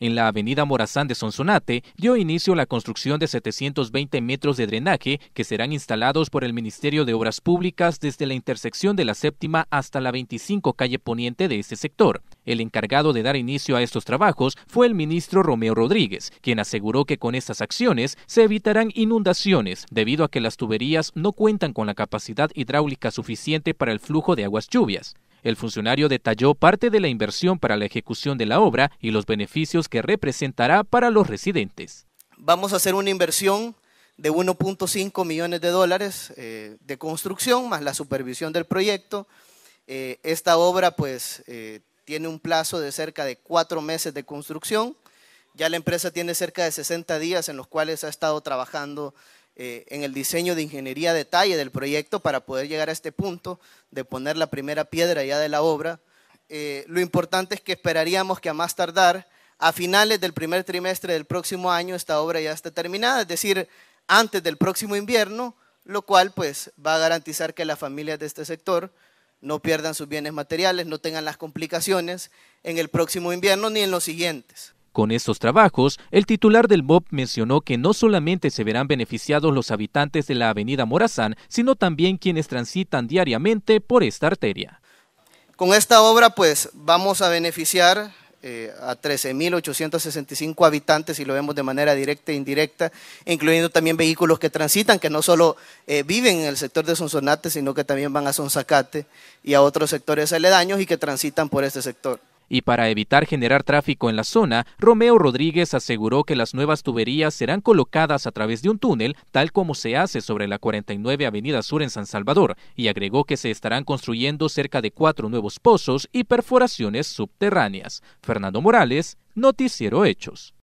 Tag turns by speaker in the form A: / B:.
A: En la avenida Morazán de Sonsonate dio inicio la construcción de 720 metros de drenaje que serán instalados por el Ministerio de Obras Públicas desde la intersección de la séptima hasta la 25 calle poniente de este sector. El encargado de dar inicio a estos trabajos fue el ministro Romeo Rodríguez, quien aseguró que con estas acciones se evitarán inundaciones debido a que las tuberías no cuentan con la capacidad hidráulica suficiente para el flujo de aguas lluvias. El funcionario detalló parte de la inversión para la ejecución de la obra y los beneficios que representará para los residentes.
B: Vamos a hacer una inversión de 1.5 millones de dólares eh, de construcción más la supervisión del proyecto. Eh, esta obra pues eh, tiene un plazo de cerca de cuatro meses de construcción. Ya la empresa tiene cerca de 60 días en los cuales ha estado trabajando eh, en el diseño de ingeniería detalle del proyecto para poder llegar a este punto de poner la primera piedra ya de la obra. Eh, lo importante es que esperaríamos que a más tardar, a finales del primer trimestre del próximo año, esta obra ya esté terminada, es decir, antes del próximo invierno, lo cual pues va a garantizar que las familias de este sector no pierdan sus bienes materiales, no tengan las complicaciones en el próximo invierno ni en los siguientes.
A: Con estos trabajos, el titular del MOB mencionó que no solamente se verán beneficiados los habitantes de la avenida Morazán, sino también quienes transitan diariamente por esta arteria.
B: Con esta obra pues vamos a beneficiar eh, a 13.865 habitantes, si lo vemos de manera directa e indirecta, incluyendo también vehículos que transitan, que no solo eh, viven en el sector de Sonsonate, sino que también van a Sonsacate y a otros sectores aledaños y que transitan por este sector.
A: Y para evitar generar tráfico en la zona, Romeo Rodríguez aseguró que las nuevas tuberías serán colocadas a través de un túnel, tal como se hace sobre la 49 Avenida Sur en San Salvador, y agregó que se estarán construyendo cerca de cuatro nuevos pozos y perforaciones subterráneas. Fernando Morales, Noticiero Hechos.